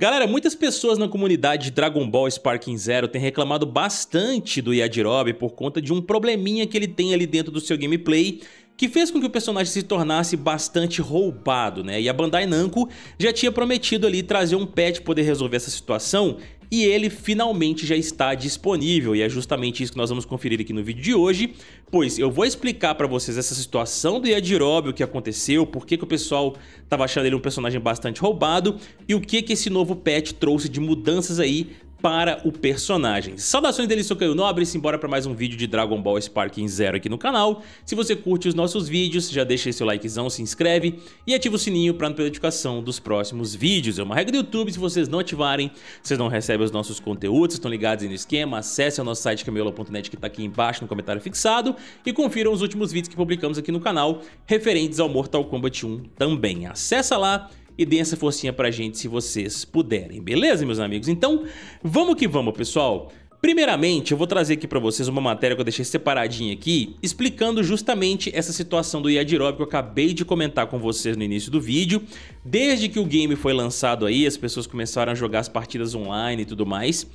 Galera, muitas pessoas na comunidade de Dragon Ball Sparking Zero têm reclamado bastante do Yajirobe por conta de um probleminha que ele tem ali dentro do seu gameplay que fez com que o personagem se tornasse bastante roubado, né? E a Bandai Namco já tinha prometido ali trazer um patch poder resolver essa situação e ele finalmente já está disponível e é justamente isso que nós vamos conferir aqui no vídeo de hoje, pois eu vou explicar para vocês essa situação do Yajirobe, o que aconteceu, por que, que o pessoal estava achando ele um personagem bastante roubado e o que, que esse novo patch trouxe de mudanças aí para o personagem. Saudações dele, sou Caio Nobre, simbora para mais um vídeo de Dragon Ball Sparking Zero aqui no canal. Se você curte os nossos vídeos, já deixa seu likezão, se inscreve e ativa o sininho para não perder notificação dos próximos vídeos. É uma regra do YouTube, se vocês não ativarem, vocês não recebem os nossos conteúdos, estão ligados aí no esquema, acesse o nosso site camelo.net que está aqui embaixo no comentário fixado e confiram os últimos vídeos que publicamos aqui no canal referentes ao Mortal Kombat 1 também. Acessa lá e deem essa forcinha pra gente se vocês puderem, beleza, meus amigos? Então, vamos que vamos, pessoal! Primeiramente, eu vou trazer aqui para vocês uma matéria que eu deixei separadinha aqui, explicando justamente essa situação do Yajirobe que eu acabei de comentar com vocês no início do vídeo. Desde que o game foi lançado aí, as pessoas começaram a jogar as partidas online e tudo mais.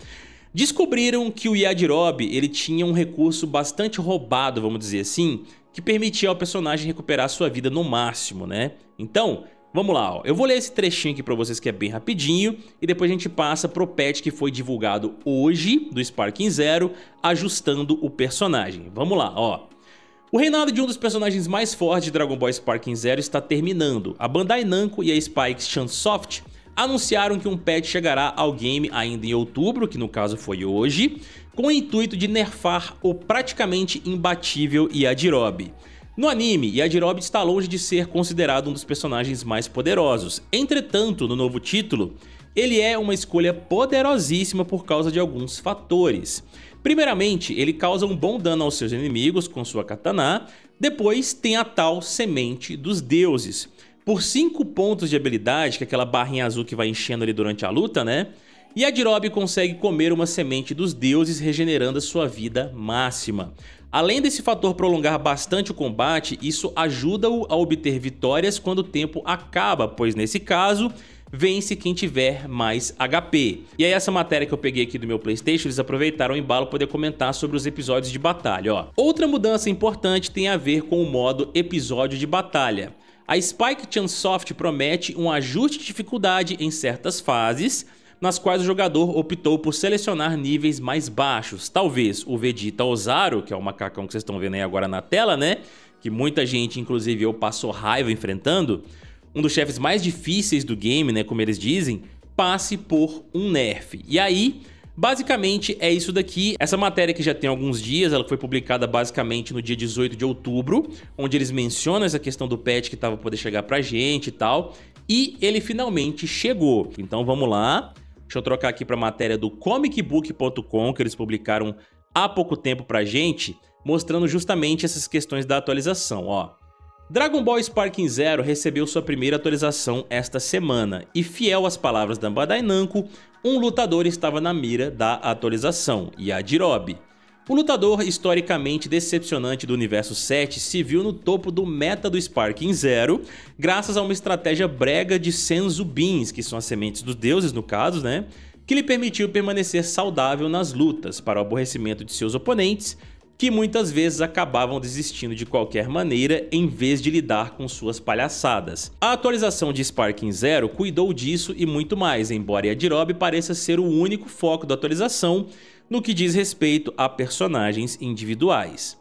Descobriram que o Yadirob ele tinha um recurso bastante roubado, vamos dizer assim, que permitia ao personagem recuperar sua vida no máximo, né? Então, Vamos lá, ó. eu vou ler esse trechinho aqui para vocês que é bem rapidinho e depois a gente passa pro patch que foi divulgado hoje do Sparking Zero, ajustando o personagem. Vamos lá, ó. O reinado de um dos personagens mais fortes de Dragon Ball Sparking Zero está terminando. A Bandai Namco e a Spike Chunsoft anunciaram que um patch chegará ao game ainda em outubro, que no caso foi hoje, com o intuito de nerfar o praticamente imbatível Yajirobe. No anime, Yajirobe está longe de ser considerado um dos personagens mais poderosos. Entretanto, no novo título, ele é uma escolha poderosíssima por causa de alguns fatores. Primeiramente, ele causa um bom dano aos seus inimigos com sua katana, depois tem a tal Semente dos Deuses. Por 5 pontos de habilidade, que é aquela barrinha azul que vai enchendo ali durante a luta, né? Yajirobe consegue comer uma semente dos deuses, regenerando a sua vida máxima. Além desse fator prolongar bastante o combate, isso ajuda-o a obter vitórias quando o tempo acaba, pois nesse caso, vence quem tiver mais HP. E aí essa matéria que eu peguei aqui do meu Playstation, eles aproveitaram o embalo poder comentar sobre os episódios de batalha, ó. Outra mudança importante tem a ver com o modo episódio de batalha. A Spike Chunsoft promete um ajuste de dificuldade em certas fases, nas quais o jogador optou por selecionar níveis mais baixos. Talvez o Vegeta Ozaru, que é o macacão que vocês estão vendo aí agora na tela, né? Que muita gente, inclusive eu, passou raiva enfrentando. Um dos chefes mais difíceis do game, né? Como eles dizem, passe por um nerf. E aí, Basicamente é isso daqui, essa matéria que já tem alguns dias, ela foi publicada basicamente no dia 18 de outubro, onde eles mencionam essa questão do patch que estava poder chegar pra gente e tal, e ele finalmente chegou. Então vamos lá, Deixa eu trocar aqui para a matéria do comicbook.com, que eles publicaram há pouco tempo pra gente, mostrando justamente essas questões da atualização, ó. Dragon Ball Sparking Zero recebeu sua primeira atualização esta semana, e fiel às palavras da Bandai Namco, um lutador estava na mira da atualização, Yajirobe. O lutador historicamente decepcionante do universo 7 se viu no topo do meta do Sparking Zero, graças a uma estratégia brega de Senzu Beans, que são as sementes dos deuses no caso, né? Que lhe permitiu permanecer saudável nas lutas, para o aborrecimento de seus oponentes, que muitas vezes acabavam desistindo de qualquer maneira em vez de lidar com suas palhaçadas. A atualização de Sparking Zero cuidou disso e muito mais, embora Yajirobe pareça ser o único foco da atualização no que diz respeito a personagens individuais.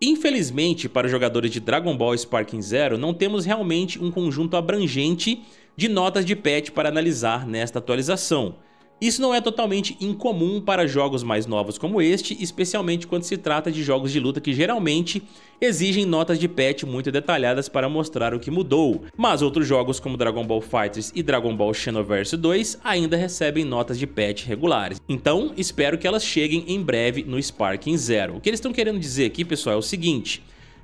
Infelizmente, para os jogadores de Dragon Ball Sparking Zero, não temos realmente um conjunto abrangente de notas de patch para analisar nesta atualização. Isso não é totalmente incomum para jogos mais novos como este, especialmente quando se trata de jogos de luta que geralmente exigem notas de patch muito detalhadas para mostrar o que mudou, mas outros jogos como Dragon Ball Fighters e Dragon Ball Xenoverse 2 ainda recebem notas de patch regulares, então espero que elas cheguem em breve no Sparking Zero. O que eles estão querendo dizer aqui pessoal é o seguinte,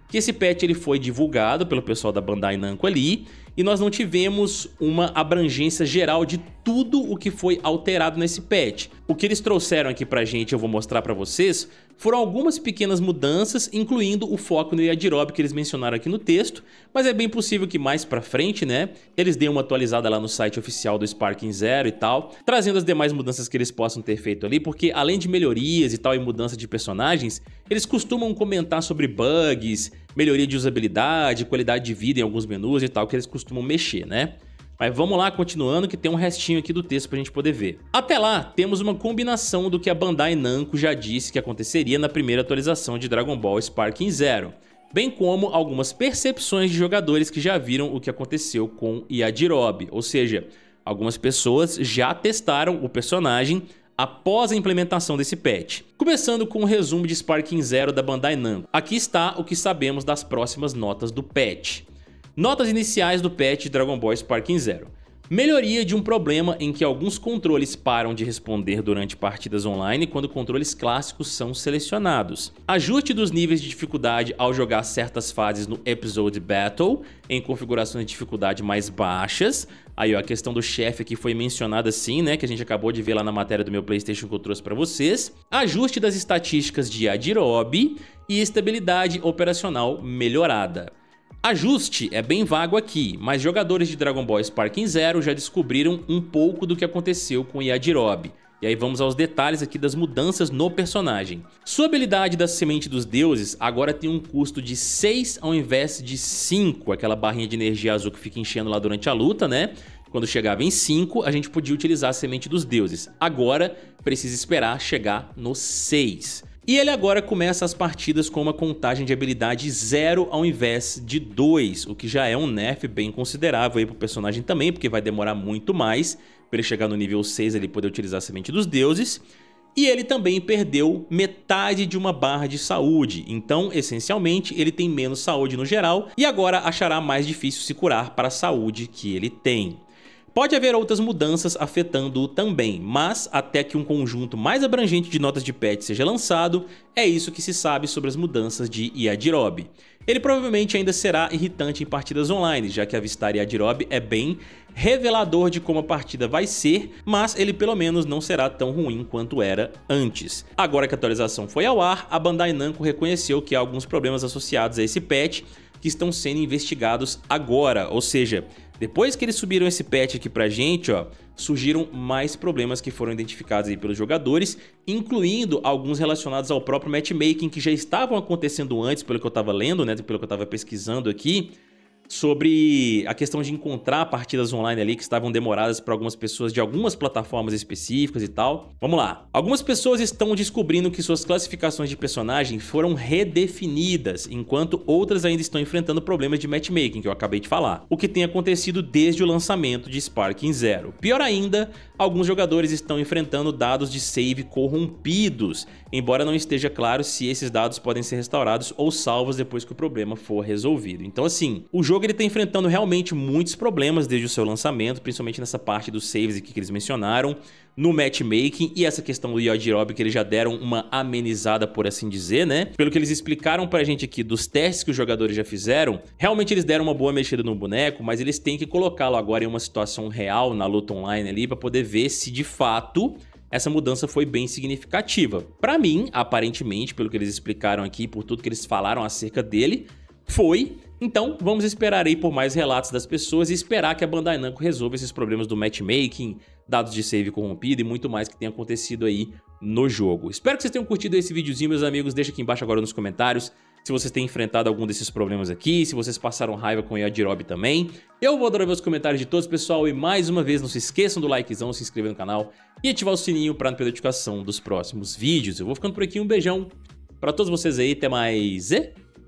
que esse patch ele foi divulgado pelo pessoal da Bandai Namco ali, e nós não tivemos uma abrangência geral de tudo o que foi alterado nesse patch. O que eles trouxeram aqui pra gente, eu vou mostrar pra vocês, foram algumas pequenas mudanças, incluindo o foco no Yadirob que eles mencionaram aqui no texto, mas é bem possível que mais pra frente, né, eles deem uma atualizada lá no site oficial do Sparking Zero e tal, trazendo as demais mudanças que eles possam ter feito ali, porque além de melhorias e tal e mudança de personagens, eles costumam comentar sobre bugs, melhoria de usabilidade, qualidade de vida em alguns menus e tal, que eles costumam mexer, né? Mas vamos lá, continuando, que tem um restinho aqui do texto pra gente poder ver. Até lá, temos uma combinação do que a Bandai Namco já disse que aconteceria na primeira atualização de Dragon Ball Sparking Zero, bem como algumas percepções de jogadores que já viram o que aconteceu com Yajirobe, ou seja, algumas pessoas já testaram o personagem após a implementação desse patch. Começando com um resumo de Sparking Zero da Bandai Namco. Aqui está o que sabemos das próximas notas do patch. Notas iniciais do patch Dragon Ball Sparking Zero. Melhoria de um problema em que alguns controles param de responder durante partidas online quando controles clássicos são selecionados. Ajuste dos níveis de dificuldade ao jogar certas fases no Episode Battle, em configurações de dificuldade mais baixas. Aí ó, a questão do chefe aqui foi mencionada sim, né, que a gente acabou de ver lá na matéria do meu Playstation que eu trouxe para vocês. Ajuste das estatísticas de Adirob e estabilidade operacional melhorada. Ajuste é bem vago aqui, mas jogadores de Dragon Ball Sparking Zero já descobriram um pouco do que aconteceu com Yajirobe. E aí vamos aos detalhes aqui das mudanças no personagem. Sua habilidade da Semente dos Deuses agora tem um custo de 6 ao invés de 5, aquela barrinha de energia azul que fica enchendo lá durante a luta, né? Quando chegava em 5, a gente podia utilizar a Semente dos Deuses. Agora, precisa esperar chegar no 6. E ele agora começa as partidas com uma contagem de habilidade 0 ao invés de 2, o que já é um nerf bem considerável aí pro personagem também, porque vai demorar muito mais para ele chegar no nível 6 ele poder utilizar a semente dos deuses. E ele também perdeu metade de uma barra de saúde, então essencialmente ele tem menos saúde no geral e agora achará mais difícil se curar para a saúde que ele tem. Pode haver outras mudanças afetando-o também, mas até que um conjunto mais abrangente de notas de patch seja lançado, é isso que se sabe sobre as mudanças de Yajirobe. Ele provavelmente ainda será irritante em partidas online, já que avistar Yajirobe é bem revelador de como a partida vai ser, mas ele pelo menos não será tão ruim quanto era antes. Agora que a atualização foi ao ar, a Bandai Namco reconheceu que há alguns problemas associados a esse patch, que estão sendo investigados agora. Ou seja, depois que eles subiram esse patch aqui pra gente, ó, surgiram mais problemas que foram identificados aí pelos jogadores, incluindo alguns relacionados ao próprio matchmaking que já estavam acontecendo antes, pelo que eu estava lendo, né, pelo que eu estava pesquisando aqui, sobre a questão de encontrar partidas online ali que estavam demoradas para algumas pessoas de algumas plataformas específicas e tal. Vamos lá. Algumas pessoas estão descobrindo que suas classificações de personagem foram redefinidas, enquanto outras ainda estão enfrentando problemas de matchmaking que eu acabei de falar, o que tem acontecido desde o lançamento de Sparking Zero. Pior ainda, alguns jogadores estão enfrentando dados de save corrompidos, embora não esteja claro se esses dados podem ser restaurados ou salvos depois que o problema for resolvido. Então assim, o jogo ele está enfrentando realmente muitos problemas desde o seu lançamento, principalmente nessa parte dos saves que eles mencionaram, no matchmaking e essa questão do Yajirobe que eles já deram uma amenizada, por assim dizer, né? Pelo que eles explicaram pra gente aqui dos testes que os jogadores já fizeram, realmente eles deram uma boa mexida no boneco, mas eles têm que colocá-lo agora em uma situação real na luta online ali pra poder ver se de fato essa mudança foi bem significativa. Pra mim, aparentemente, pelo que eles explicaram aqui, por tudo que eles falaram acerca dele, foi. Então, vamos esperar aí por mais relatos das pessoas e esperar que a Bandai Namco resolva esses problemas do matchmaking, dados de save corrompido e muito mais que tenha acontecido aí no jogo. Espero que vocês tenham curtido esse videozinho, meus amigos. Deixa aqui embaixo agora nos comentários se vocês têm enfrentado algum desses problemas aqui, se vocês passaram raiva com o Yajirobe também. Eu vou adorar ver os comentários de todos, pessoal, e mais uma vez, não se esqueçam do likezão, se inscrever no canal e ativar o sininho para não perder notificação dos próximos vídeos. Eu vou ficando por aqui, um beijão para todos vocês aí, até mais e...